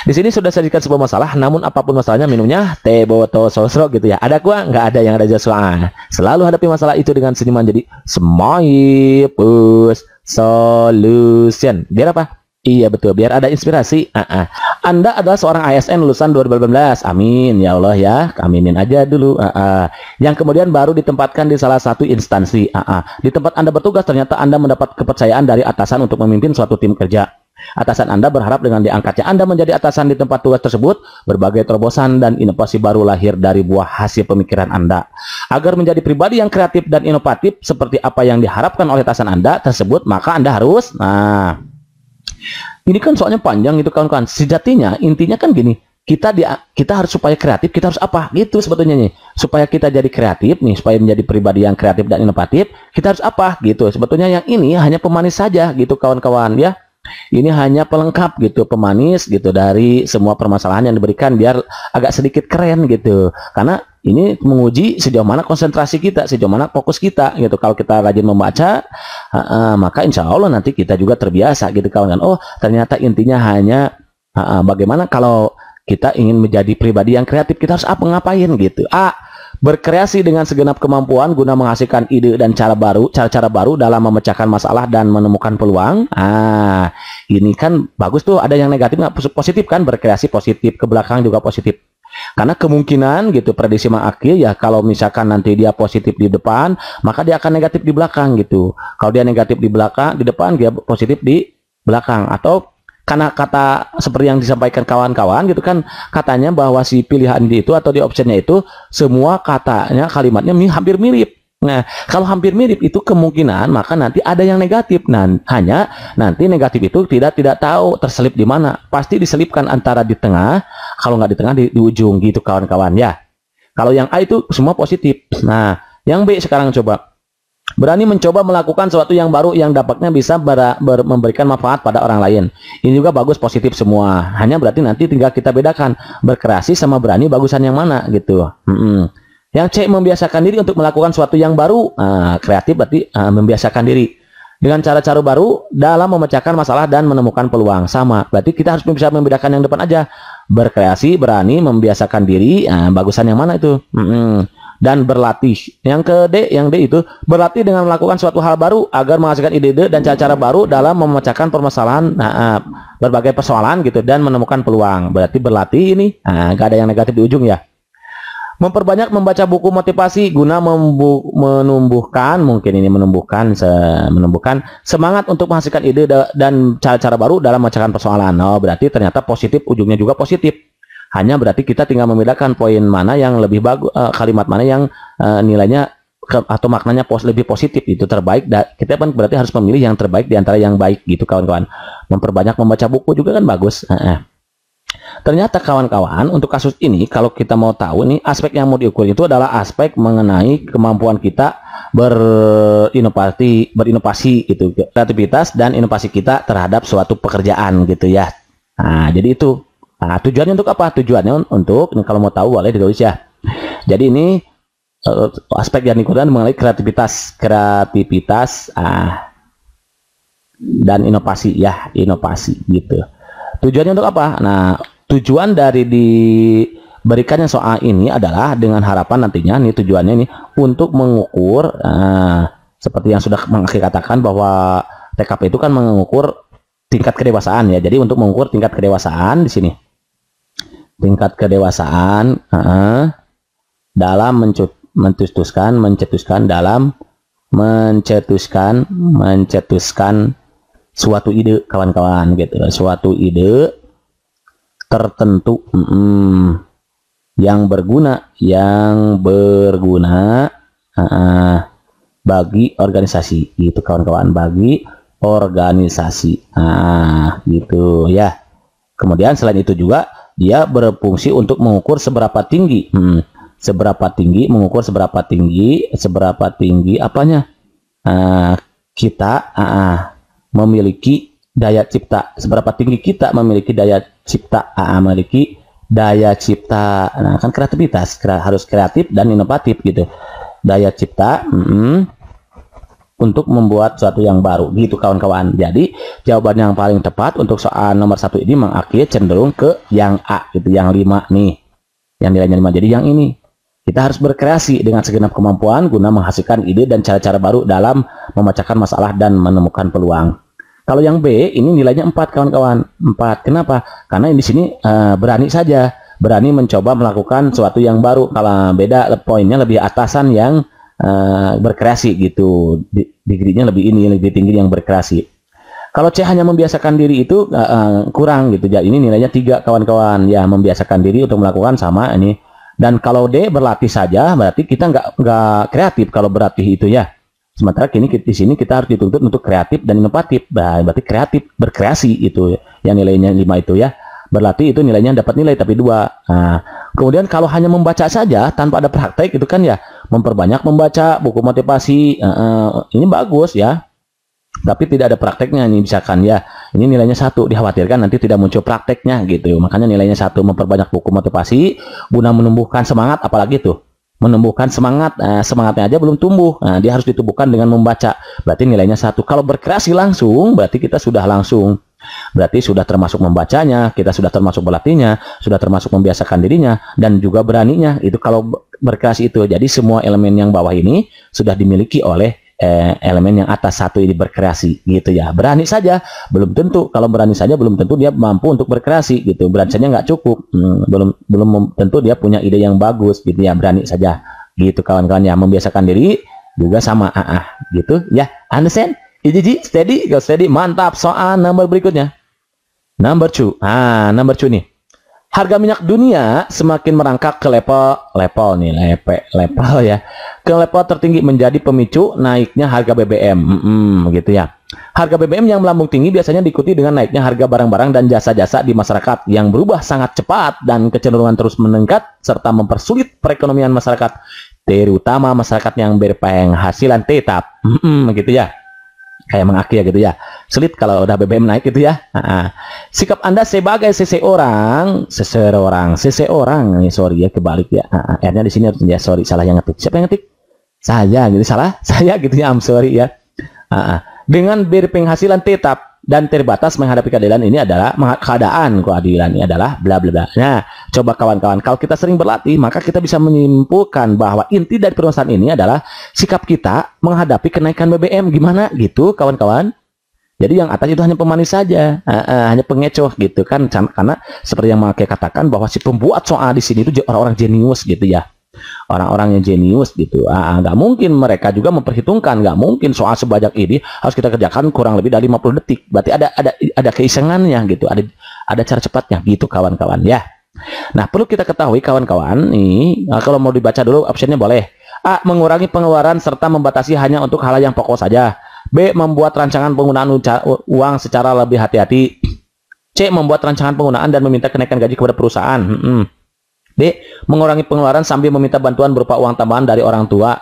Di sini sudah saya jelaskan sebuah masalah, namun apapun masalahnya minumnya teh botol sosro gitu ya. Ada kuah? Nggak ada yang ada jasa. Selalu hadapi masalah itu dengan senyuman jadi Smoipus Solution. Biar apa? Iya betul, biar ada inspirasi. Uh -uh. Anda adalah seorang ASN lulusan 2018. Amin ya Allah ya. Aminin aja dulu. Uh -uh. Yang kemudian baru ditempatkan di salah satu instansi. Uh -uh. Di tempat Anda bertugas ternyata Anda mendapat kepercayaan dari atasan untuk memimpin suatu tim kerja. Atasan Anda berharap dengan diangkatnya Anda menjadi atasan di tempat tugas tersebut, berbagai terobosan dan inovasi baru lahir dari buah hasil pemikiran Anda. Agar menjadi pribadi yang kreatif dan inovatif seperti apa yang diharapkan oleh atasan Anda tersebut, maka Anda harus nah ini kan soalnya panjang itu kawan-kawan. Sejatinya intinya kan gini, kita di, kita harus supaya kreatif, kita harus apa? Gitu sebetulnya nih. Supaya kita jadi kreatif nih, supaya menjadi pribadi yang kreatif dan inovatif, kita harus apa? Gitu. Sebetulnya yang ini hanya pemanis saja gitu kawan-kawan ya ini hanya pelengkap gitu, pemanis gitu dari semua permasalahan yang diberikan biar agak sedikit keren gitu. Karena ini menguji sejauh mana konsentrasi kita, sejauh mana fokus kita gitu. Kalau kita rajin membaca, uh, uh, maka insya Allah nanti kita juga terbiasa gitu kawan. Oh ternyata intinya hanya uh, uh, bagaimana kalau kita ingin menjadi pribadi yang kreatif, kita harus apa ngapain gitu. A ah, Berkreasi dengan segenap kemampuan guna menghasilkan ide dan cara baru, cara-cara baru dalam memecahkan masalah dan menemukan peluang. Ah, ini kan bagus tuh. Ada yang negatif nggak? Positif kan? Berkreasi positif, ke belakang juga positif. Karena kemungkinan gitu prediksi akhir ya kalau misalkan nanti dia positif di depan, maka dia akan negatif di belakang gitu. Kalau dia negatif di belakang, di depan dia positif di belakang atau karena kata seperti yang disampaikan kawan-kawan gitu kan katanya bahwa si pilihan di itu atau di optionnya itu semua katanya kalimatnya hampir mirip Nah, kalau hampir mirip itu kemungkinan maka nanti ada yang negatif. Nah, hanya nanti negatif itu tidak tidak tahu terselip di mana. Pasti diselipkan antara di tengah, kalau nggak di tengah di, di ujung gitu kawan-kawan ya. Kalau yang A itu semua positif. Nah, yang B sekarang coba Berani mencoba melakukan sesuatu yang baru yang dapatnya bisa ber, ber, memberikan manfaat pada orang lain. Ini juga bagus positif semua. Hanya berarti nanti tinggal kita bedakan berkreasi sama berani bagusan yang mana gitu. Mm -mm. Yang C membiasakan diri untuk melakukan sesuatu yang baru. Nah, kreatif berarti uh, membiasakan diri dengan cara-cara baru dalam memecahkan masalah dan menemukan peluang sama. Berarti kita harus bisa membedakan yang depan aja. Berkreasi, berani, membiasakan diri. Nah, bagusan yang mana itu? Mm -mm dan berlatih. Yang ke D, yang D itu berlatih dengan melakukan suatu hal baru agar menghasilkan ide-ide dan cara-cara baru dalam memecahkan permasalahan nah, eh, berbagai persoalan gitu dan menemukan peluang. Berarti berlatih ini nah, gak ada yang negatif di ujung ya. Memperbanyak membaca buku motivasi guna menumbuhkan mungkin ini menumbuhkan se menumbuhkan semangat untuk menghasilkan ide dan cara-cara baru dalam memecahkan persoalan. Oh, berarti ternyata positif ujungnya juga positif. Hanya berarti kita tinggal membedakan poin mana yang lebih bagus, uh, eh, kalimat mana yang uh, nilainya ke, atau maknanya pos lebih positif itu terbaik. Da, kita kan berarti harus memilih yang terbaik di antara yang baik gitu kawan-kawan. Memperbanyak membaca buku juga kan bagus. Uh, Ternyata kawan-kawan untuk kasus ini kalau kita mau tahu ini aspek yang mau diukur itu adalah aspek mengenai kemampuan kita berinovasi berinovasi itu kreativitas dan inovasi kita terhadap suatu pekerjaan gitu ya. Nah, jadi itu Nah, tujuannya untuk apa? Tujuannya untuk kalau mau tahu boleh ditulis ya. Jadi ini eh, aspek yang dikurangkan mengenai kreativitas, kreativitas ah, dan inovasi ya, inovasi gitu. Tujuannya untuk apa? Nah, tujuan dari diberikannya soal ini adalah dengan harapan nantinya nih tujuannya ini untuk mengukur uh, seperti yang sudah Mang katakan bahwa TKP itu kan mengukur tingkat kedewasaan ya. Jadi untuk mengukur tingkat kedewasaan di sini tingkat kedewasaan uh, dalam mencetuskan mencetuskan dalam mencetuskan mencetuskan suatu ide kawan-kawan gitu suatu ide tertentu -mm. yang berguna yang berguna uh, bagi organisasi gitu kawan-kawan bagi organisasi ah gitu ya kemudian selain itu juga dia berfungsi untuk mengukur seberapa tinggi hmm. seberapa tinggi mengukur seberapa tinggi seberapa tinggi apanya uh, kita uh, memiliki daya cipta seberapa tinggi kita memiliki daya cipta uh, memiliki daya cipta nah kan kreativitas kre harus kreatif dan inovatif gitu daya cipta -hmm untuk membuat sesuatu yang baru gitu kawan-kawan jadi jawaban yang paling tepat untuk soal nomor satu ini mengakhir cenderung ke yang A gitu yang 5 nih yang nilainya lima. jadi yang ini kita harus berkreasi dengan segenap kemampuan guna menghasilkan ide dan cara-cara baru dalam memecahkan masalah dan menemukan peluang kalau yang B ini nilainya 4 kawan-kawan 4 kenapa karena di sini uh, berani saja berani mencoba melakukan sesuatu yang baru kalau beda poinnya lebih atasan yang Eh, berkreasi gitu. Degree-nya lebih ini lebih tinggi yang berkreasi. Kalau C hanya membiasakan diri itu uh, uh, kurang gitu. Jadi ini nilainya tiga kawan-kawan ya membiasakan diri untuk melakukan sama ini. Dan kalau D berlatih saja berarti kita nggak nggak kreatif kalau berlatih itu ya. Sementara kini di sini kita harus dituntut untuk kreatif dan inovatif. Nah, berarti kreatif berkreasi itu ya, yang nilainya lima itu ya. Berlatih itu nilainya dapat nilai tapi dua. Nah, kemudian kalau hanya membaca saja tanpa ada praktek itu kan ya memperbanyak membaca buku motivasi uh, ini bagus ya tapi tidak ada prakteknya ini misalkan ya ini nilainya satu dikhawatirkan nanti tidak muncul prakteknya gitu makanya nilainya satu memperbanyak buku motivasi guna menumbuhkan semangat apalagi tuh menumbuhkan semangat uh, semangatnya aja belum tumbuh nah, dia harus ditumbuhkan dengan membaca berarti nilainya satu kalau berkreasi langsung berarti kita sudah langsung berarti sudah termasuk membacanya kita sudah termasuk berlatihnya sudah termasuk membiasakan dirinya dan juga beraninya itu kalau berkelas itu. Jadi semua elemen yang bawah ini sudah dimiliki oleh eh, elemen yang atas satu ini berkreasi gitu ya. Berani saja belum tentu kalau berani saja belum tentu dia mampu untuk berkreasi gitu. Berani saja nggak cukup, hmm, belum belum tentu dia punya ide yang bagus gitu ya. Berani saja gitu kawan-kawan ya. Membiasakan diri juga sama ah, ah gitu ya. Understand? Ijiji, steady, go steady, mantap. Soal nomor berikutnya. Number two. Ah, number two nih. Harga minyak dunia semakin merangkak ke level level nih level level ya ke level tertinggi menjadi pemicu naiknya harga BBM mm -mm, gitu ya. Harga BBM yang melambung tinggi biasanya diikuti dengan naiknya harga barang-barang dan jasa-jasa di masyarakat yang berubah sangat cepat dan kecenderungan terus meningkat serta mempersulit perekonomian masyarakat terutama masyarakat yang berpenghasilan tetap mm -mm, gitu ya kayak mengaki ya gitu ya. Sulit kalau udah BBM naik gitu ya. sikap Anda sebagai seseorang, seseorang, seseorang, sorry ya kebalik ya. akhirnya di sini ya sorry salah yang ngetik. Siapa yang ngetik? Saya gitu salah, saya gitu ya. I'm sorry ya. dengan berpenghasilan tetap dan terbatas menghadapi keadilan ini adalah keadaan keadilan ini adalah bla bla bla. Nah, coba kawan-kawan, kalau kita sering berlatih, maka kita bisa menyimpulkan bahwa inti dari permasalahan ini adalah sikap kita menghadapi kenaikan BBM gimana gitu, kawan-kawan. Jadi yang atas itu hanya pemanis saja, uh, uh, hanya pengecoh gitu kan, karena seperti yang Maki katakan bahwa si pembuat soal di sini itu orang-orang jenius gitu ya orang-orang yang jenius gitu ah, ah nggak mungkin mereka juga memperhitungkan nggak mungkin soal sebanyak ini harus kita kerjakan kurang lebih dari 50 detik berarti ada ada ada keisengannya gitu ada ada cara cepatnya gitu kawan-kawan ya nah perlu kita ketahui kawan-kawan nih ah, kalau mau dibaca dulu optionnya boleh A. Mengurangi pengeluaran serta membatasi hanya untuk hal yang pokok saja. B. Membuat rancangan penggunaan uang secara lebih hati-hati. C. Membuat rancangan penggunaan dan meminta kenaikan gaji kepada perusahaan. -hmm. hmm. D. Mengurangi pengeluaran sambil meminta bantuan berupa uang tambahan dari orang tua.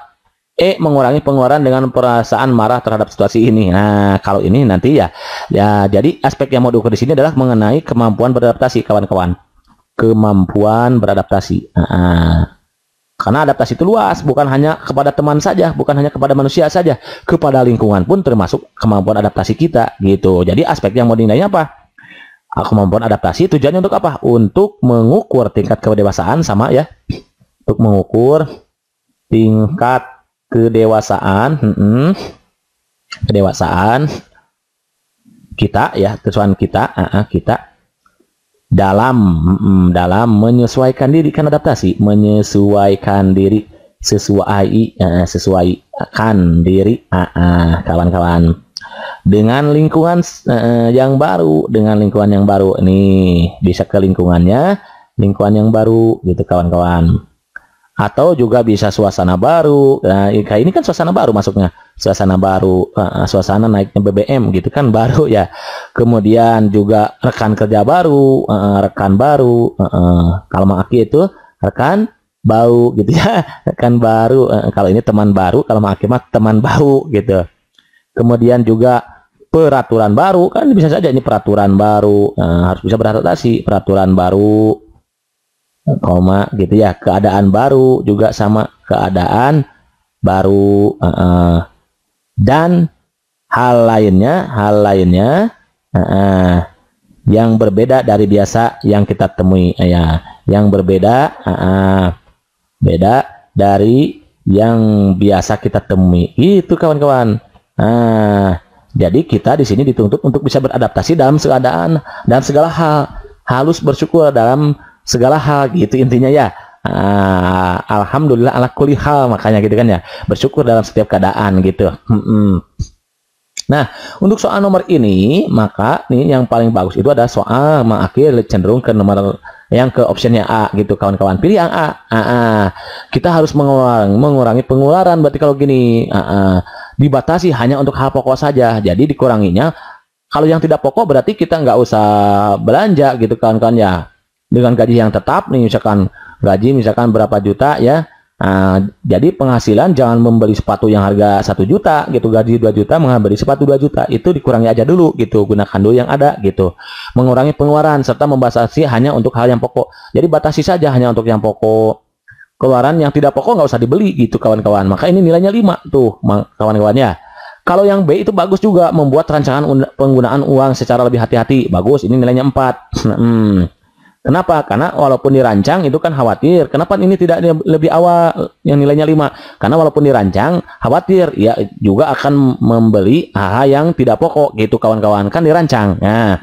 E mengurangi pengeluaran dengan perasaan marah terhadap situasi ini. Nah, kalau ini nanti ya ya jadi aspek yang mau diukur di sini adalah mengenai kemampuan beradaptasi kawan-kawan. Kemampuan beradaptasi. Nah, karena adaptasi itu luas, bukan hanya kepada teman saja, bukan hanya kepada manusia saja, kepada lingkungan pun termasuk kemampuan adaptasi kita gitu. Jadi aspek yang mau dinilainya apa? kemampuan adaptasi tujuannya untuk apa? Untuk mengukur tingkat kedewasaan sama ya. Untuk mengukur tingkat kedewasaan, hmm, kedewasaan kita ya, kesuan kita, uh kita dalam mm, dalam menyesuaikan diri kan adaptasi, menyesuaikan diri sesuai uh, sesuaikan diri uh-uh, kawan-kawan. Uh -uh, kawan -kawan dengan lingkungan eh, yang baru, dengan lingkungan yang baru. Nih, bisa ke lingkungannya, lingkungan yang baru gitu kawan-kawan. Atau juga bisa suasana baru. Nah, ini kan suasana baru masuknya. Suasana baru, eh, suasana naiknya BBM gitu kan baru ya. Kemudian juga rekan kerja baru, eh, rekan baru. Eh, kalau maki itu rekan bau gitu ya. Rekan baru. Eh, kalau ini teman baru, kalau maki mah teman bau gitu kemudian juga peraturan baru kan bisa saja ini peraturan baru nah, harus bisa beradaptasi peraturan baru koma gitu ya keadaan baru juga sama keadaan baru uh, uh. dan hal lainnya hal lainnya uh, uh, yang berbeda dari biasa yang kita temui uh, ya yang berbeda uh, uh, beda dari yang biasa kita temui itu kawan-kawan Nah, jadi kita di sini dituntut untuk bisa beradaptasi dalam keadaan dan segala hal, halus bersyukur dalam segala hal gitu intinya ya. Nah, alhamdulillah ala kulli hal makanya gitu kan ya. Bersyukur dalam setiap keadaan gitu. Nah, untuk soal nomor ini, maka nih yang paling bagus itu ada soal mengakhir cenderung ke nomor yang ke optionnya A gitu kawan-kawan pilih yang A. A, ah, A. Ah. Kita harus mengurangi, mengurangi pengeluaran berarti kalau gini A, ah, A dibatasi hanya untuk hal pokok saja. Jadi dikuranginya kalau yang tidak pokok berarti kita nggak usah belanja gitu kan-kan ya. Dengan gaji yang tetap nih misalkan gaji misalkan berapa juta ya. Nah, jadi penghasilan jangan membeli sepatu yang harga satu juta gitu gaji 2 juta membeli sepatu 2 juta itu dikurangi aja dulu gitu gunakan dulu yang ada gitu mengurangi pengeluaran serta membatasi hanya untuk hal yang pokok jadi batasi saja hanya untuk yang pokok keluaran yang tidak pokok nggak usah dibeli gitu kawan-kawan maka ini nilainya 5 tuh kawan-kawannya kalau yang B itu bagus juga membuat rancangan penggunaan uang secara lebih hati-hati bagus ini nilainya 4 hmm. Kenapa? Karena walaupun dirancang itu kan khawatir. Kenapa ini tidak lebih awal yang nilainya 5? Karena walaupun dirancang khawatir ya juga akan membeli hal-hal yang tidak pokok gitu kawan-kawan kan dirancang. Nah,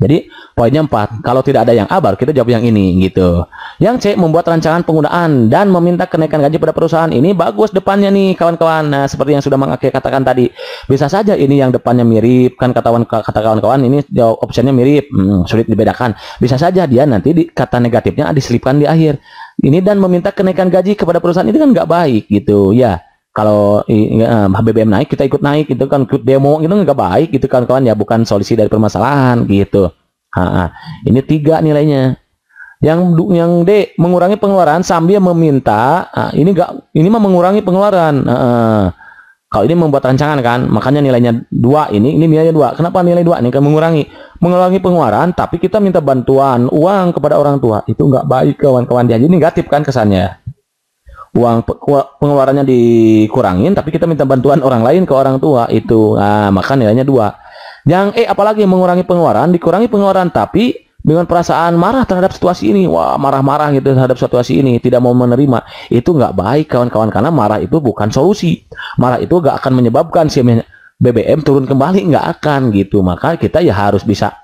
jadi poinnya empat. Kalau tidak ada yang A baru kita jawab yang ini gitu. Yang C membuat rancangan penggunaan dan meminta kenaikan gaji pada perusahaan. Ini bagus depannya nih kawan-kawan. Nah, seperti yang sudah mengakhir katakan tadi. Bisa saja ini yang depannya mirip kan kata kawan-kawan ini jawab optionnya mirip. Hmm, sulit dibedakan. Bisa saja dia nanti di, kata negatifnya diselipkan di akhir. Ini dan meminta kenaikan gaji kepada perusahaan ini kan nggak baik gitu ya kalau eh, BBM naik kita ikut naik itu kan ikut demo itu nggak baik gitu kan kawan ya bukan solusi dari permasalahan gitu ha, ini tiga nilainya yang yang D mengurangi pengeluaran sambil meminta nah, ini enggak ini mah mengurangi pengeluaran uh, kalau ini membuat rancangan kan makanya nilainya dua ini ini nilainya dua kenapa nilai dua ini kan mengurangi mengurangi pengeluaran tapi kita minta bantuan uang kepada orang tua itu enggak baik kawan-kawan dia jadi negatif kan kesannya uang pengeluarannya dikurangin tapi kita minta bantuan orang lain ke orang tua itu nah maka nilainya dua yang eh apalagi mengurangi pengeluaran dikurangi pengeluaran tapi dengan perasaan marah terhadap situasi ini wah marah-marah gitu terhadap situasi ini tidak mau menerima itu nggak baik kawan-kawan karena marah itu bukan solusi marah itu nggak akan menyebabkan si BBM turun kembali nggak akan gitu maka kita ya harus bisa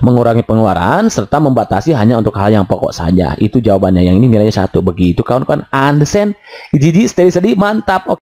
mengurangi pengeluaran serta membatasi hanya untuk hal yang pokok saja. Itu jawabannya. Yang ini nilainya satu. Begitu kawan-kawan. Understand? Jadi steady-steady mantap. Oke.